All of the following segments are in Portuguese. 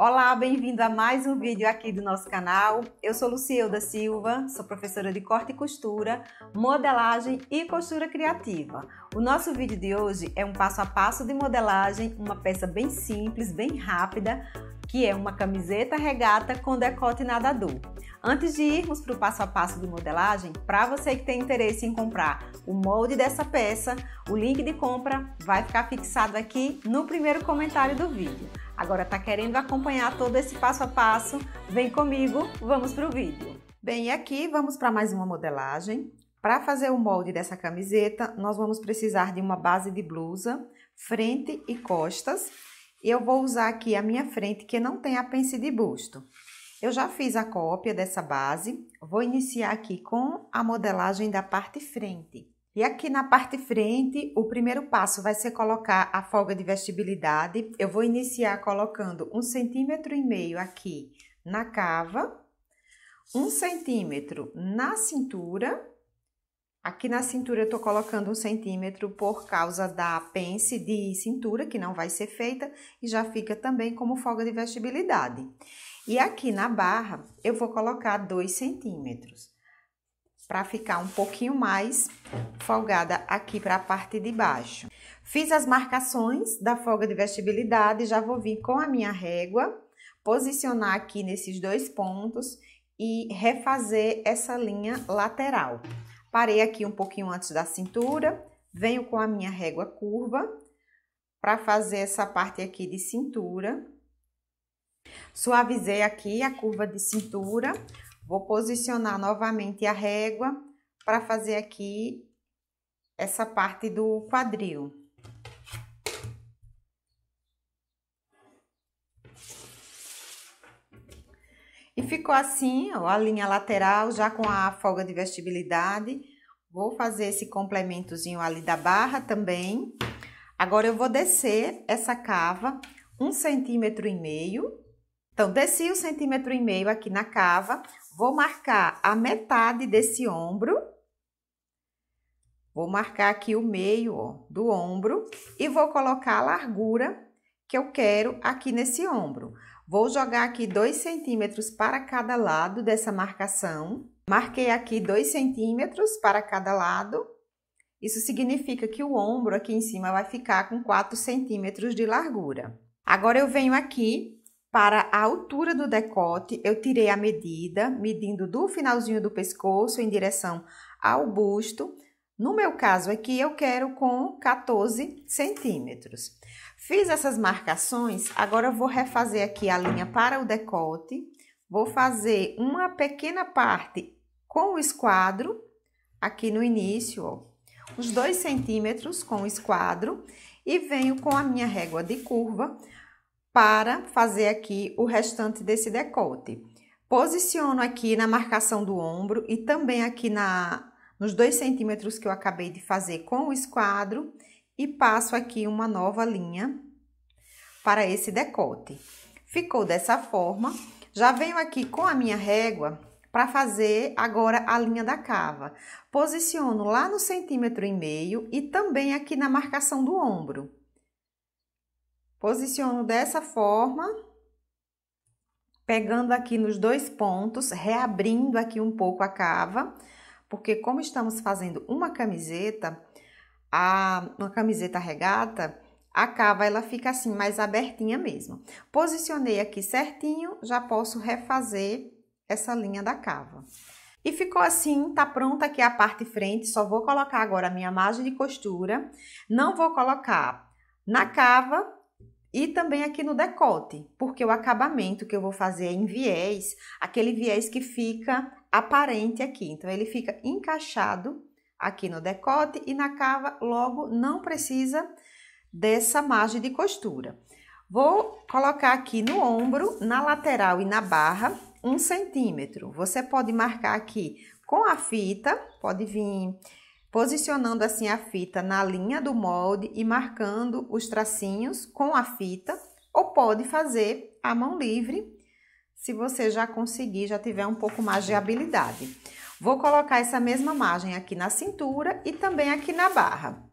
Olá, bem-vindo a mais um vídeo aqui do nosso canal. Eu sou Lucilda Silva, sou professora de corte e costura, modelagem e costura criativa. O nosso vídeo de hoje é um passo a passo de modelagem, uma peça bem simples, bem rápida, que é uma camiseta regata com decote nadador. Antes de irmos para o passo a passo de modelagem, para você que tem interesse em comprar o molde dessa peça, o link de compra vai ficar fixado aqui no primeiro comentário do vídeo. Agora está querendo acompanhar todo esse passo a passo? Vem comigo, vamos para o vídeo. Bem, aqui vamos para mais uma modelagem. Para fazer o molde dessa camiseta, nós vamos precisar de uma base de blusa, frente e costas. E eu vou usar aqui a minha frente, que não tem a pence de busto. Eu já fiz a cópia dessa base, vou iniciar aqui com a modelagem da parte frente. E aqui na parte frente, o primeiro passo vai ser colocar a folga de vestibilidade. Eu vou iniciar colocando um centímetro e meio aqui na cava, um centímetro na cintura. Aqui na cintura eu tô colocando um centímetro por causa da pence de cintura, que não vai ser feita, e já fica também como folga de vestibilidade. E aqui na barra, eu vou colocar dois centímetros para ficar um pouquinho mais folgada aqui para a parte de baixo. Fiz as marcações da folga de vestibilidade, já vou vir com a minha régua, posicionar aqui nesses dois pontos e refazer essa linha lateral. Parei aqui um pouquinho antes da cintura, venho com a minha régua curva para fazer essa parte aqui de cintura. Suavizei aqui a curva de cintura, Vou posicionar novamente a régua para fazer aqui essa parte do quadril. E ficou assim, ó, a linha lateral já com a folga de vestibilidade. Vou fazer esse complementozinho ali da barra também. Agora, eu vou descer essa cava um centímetro e meio. Então, desci o um centímetro e meio aqui na cava. Vou marcar a metade desse ombro. Vou marcar aqui o meio ó, do ombro e vou colocar a largura que eu quero aqui nesse ombro. Vou jogar aqui dois centímetros para cada lado dessa marcação. Marquei aqui dois centímetros para cada lado. Isso significa que o ombro aqui em cima vai ficar com quatro centímetros de largura. Agora, eu venho aqui para a altura do decote, eu tirei a medida, medindo do finalzinho do pescoço em direção ao busto. No meu caso aqui, eu quero com 14 centímetros. Fiz essas marcações, agora eu vou refazer aqui a linha para o decote. Vou fazer uma pequena parte com o esquadro, aqui no início, ó, os dois centímetros com o esquadro. E venho com a minha régua de curva para fazer aqui o restante desse decote. Posiciono aqui na marcação do ombro e também aqui na, nos dois centímetros que eu acabei de fazer com o esquadro e passo aqui uma nova linha para esse decote. Ficou dessa forma. Já venho aqui com a minha régua para fazer agora a linha da cava. Posiciono lá no centímetro e meio e também aqui na marcação do ombro. Posiciono dessa forma, pegando aqui nos dois pontos, reabrindo aqui um pouco a cava, porque como estamos fazendo uma camiseta, a, uma camiseta regata, a cava ela fica assim mais abertinha mesmo. Posicionei aqui certinho, já posso refazer essa linha da cava. E ficou assim, tá pronta aqui a parte frente, só vou colocar agora a minha margem de costura. Não vou colocar na cava, e também aqui no decote, porque o acabamento que eu vou fazer é em viés, aquele viés que fica aparente aqui. Então, ele fica encaixado aqui no decote e na cava, logo não precisa dessa margem de costura. Vou colocar aqui no ombro, na lateral e na barra, um centímetro. Você pode marcar aqui com a fita, pode vir posicionando assim a fita na linha do molde e marcando os tracinhos com a fita, ou pode fazer a mão livre, se você já conseguir, já tiver um pouco mais de habilidade. Vou colocar essa mesma margem aqui na cintura e também aqui na barra.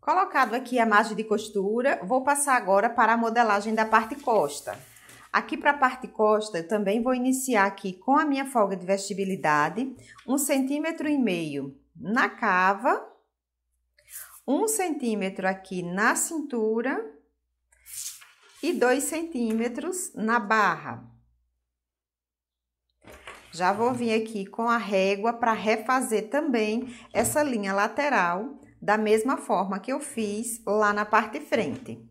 Colocado aqui a margem de costura, vou passar agora para a modelagem da parte costa. Aqui para a parte costa, eu também vou iniciar aqui com a minha folga de vestibilidade, um centímetro e meio na cava, um centímetro aqui na cintura e dois centímetros na barra. Já vou vir aqui com a régua para refazer também essa linha lateral, da mesma forma que eu fiz lá na parte frente.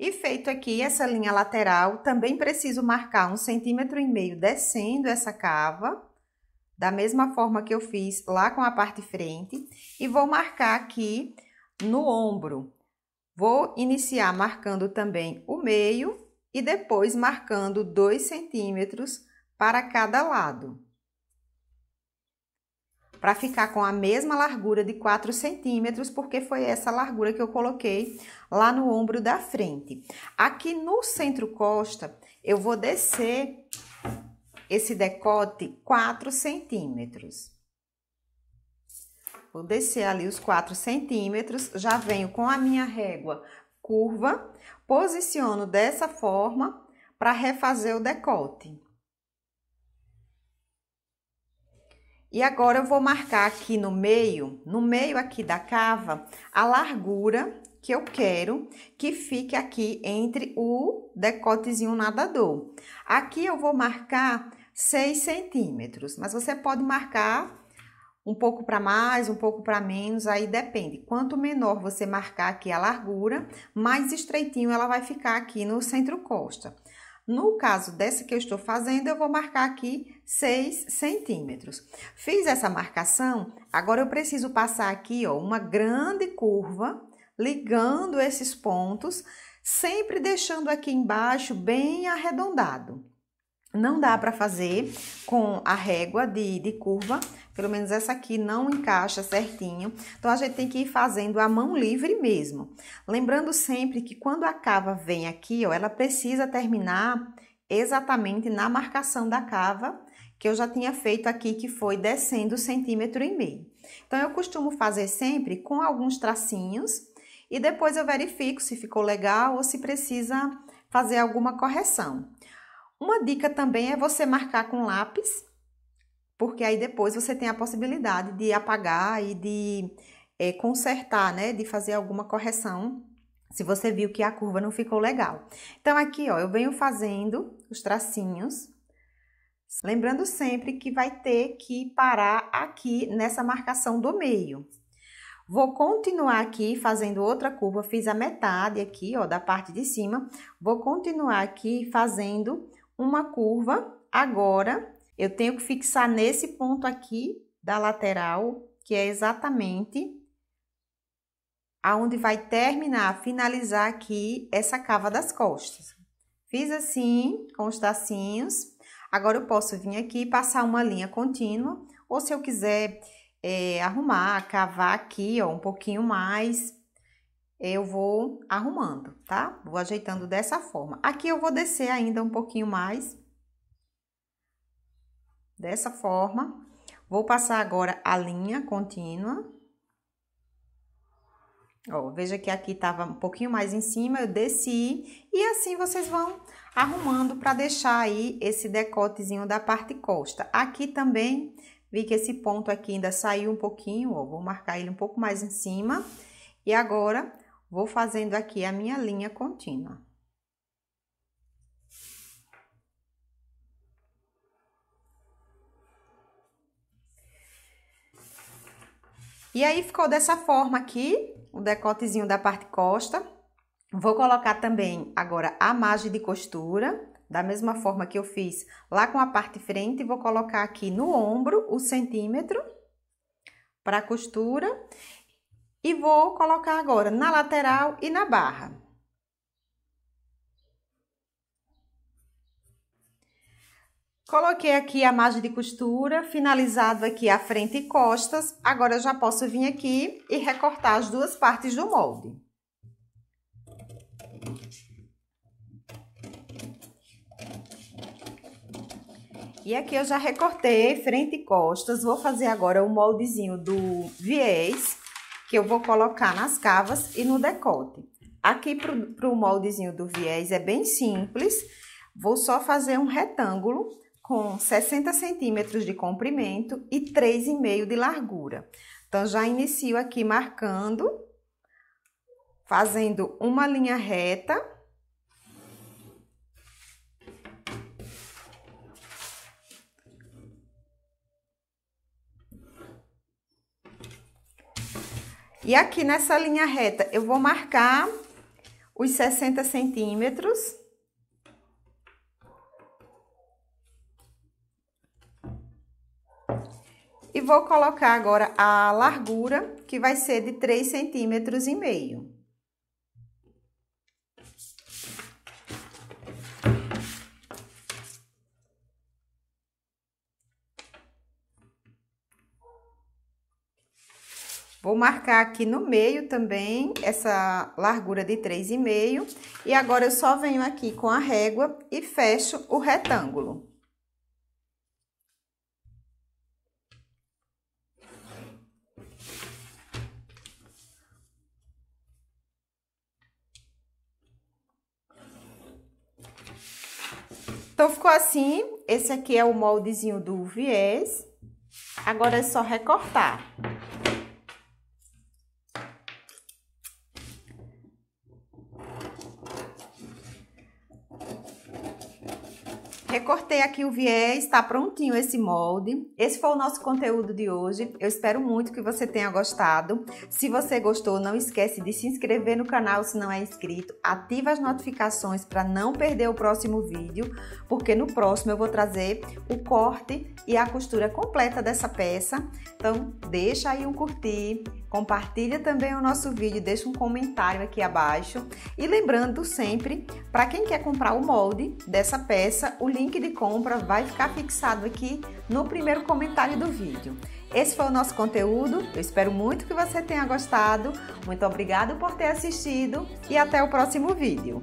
E feito aqui essa linha lateral, também preciso marcar um centímetro e meio descendo essa cava, da mesma forma que eu fiz lá com a parte frente, e vou marcar aqui no ombro. Vou iniciar marcando também o meio e depois marcando dois centímetros para cada lado para ficar com a mesma largura de 4 centímetros, porque foi essa largura que eu coloquei lá no ombro da frente. Aqui no centro costa, eu vou descer esse decote 4 centímetros. Vou descer ali os 4 centímetros, já venho com a minha régua curva, posiciono dessa forma para refazer o decote. E agora eu vou marcar aqui no meio, no meio aqui da cava, a largura que eu quero que fique aqui entre o decotezinho nadador. Aqui eu vou marcar 6 centímetros, mas você pode marcar um pouco para mais, um pouco para menos, aí depende. Quanto menor você marcar aqui a largura, mais estreitinho ela vai ficar aqui no centro costa. No caso dessa que eu estou fazendo, eu vou marcar aqui 6 centímetros. Fiz essa marcação, agora eu preciso passar aqui ó, uma grande curva, ligando esses pontos, sempre deixando aqui embaixo bem arredondado. Não dá para fazer com a régua de, de curva, pelo menos essa aqui não encaixa certinho. Então, a gente tem que ir fazendo a mão livre mesmo. Lembrando sempre que quando a cava vem aqui, ó, ela precisa terminar exatamente na marcação da cava, que eu já tinha feito aqui, que foi descendo centímetro e meio. Então, eu costumo fazer sempre com alguns tracinhos e depois eu verifico se ficou legal ou se precisa fazer alguma correção. Uma dica também é você marcar com lápis porque aí depois você tem a possibilidade de apagar e de é, consertar, né? De fazer alguma correção se você viu que a curva não ficou legal. Então, aqui, ó, eu venho fazendo os tracinhos, lembrando sempre que vai ter que parar aqui nessa marcação do meio. Vou continuar aqui fazendo outra curva, fiz a metade aqui, ó, da parte de cima. Vou continuar aqui fazendo uma curva agora eu tenho que fixar nesse ponto aqui da lateral, que é exatamente aonde vai terminar, finalizar aqui essa cava das costas. Fiz assim, com os tacinhos. Agora, eu posso vir aqui e passar uma linha contínua, ou se eu quiser é, arrumar, cavar aqui, ó, um pouquinho mais, eu vou arrumando, tá? Vou ajeitando dessa forma. Aqui eu vou descer ainda um pouquinho mais, dessa forma. Vou passar agora a linha contínua. Ó, veja que aqui estava um pouquinho mais em cima, eu desci e assim vocês vão arrumando para deixar aí esse decotezinho da parte costa. Aqui também, vi que esse ponto aqui ainda saiu um pouquinho, ó, vou marcar ele um pouco mais em cima. E agora, vou fazendo aqui a minha linha contínua. E aí ficou dessa forma aqui, o decotezinho da parte costa. Vou colocar também agora a margem de costura, da mesma forma que eu fiz lá com a parte frente, vou colocar aqui no ombro o centímetro para costura. E vou colocar agora na lateral e na barra. Coloquei aqui a margem de costura, finalizado aqui a frente e costas. Agora eu já posso vir aqui e recortar as duas partes do molde. E aqui eu já recortei frente e costas. Vou fazer agora o moldezinho do viés, que eu vou colocar nas cavas e no decote. Aqui pro, pro moldezinho do viés é bem simples. Vou só fazer um retângulo com 60 centímetros de comprimento e 3,5 de largura. Então, já inicio aqui marcando, fazendo uma linha reta. E aqui nessa linha reta, eu vou marcar os 60 centímetros E vou colocar agora a largura, que vai ser de 3 centímetros e meio. Vou marcar aqui no meio também essa largura de 3,5. E agora eu só venho aqui com a régua e fecho o retângulo. Então, ficou assim. Esse aqui é o moldezinho do viés. Agora é só recortar. cortei aqui o viés, está prontinho esse molde. Esse foi o nosso conteúdo de hoje. Eu espero muito que você tenha gostado. Se você gostou, não esquece de se inscrever no canal se não é inscrito. Ativa as notificações para não perder o próximo vídeo, porque no próximo eu vou trazer o corte e a costura completa dessa peça. Então, deixa aí um curtir Compartilha também o nosso vídeo, deixa um comentário aqui abaixo. E lembrando sempre, para quem quer comprar o molde dessa peça, o link de compra vai ficar fixado aqui no primeiro comentário do vídeo. Esse foi o nosso conteúdo. Eu espero muito que você tenha gostado. Muito obrigado por ter assistido e até o próximo vídeo.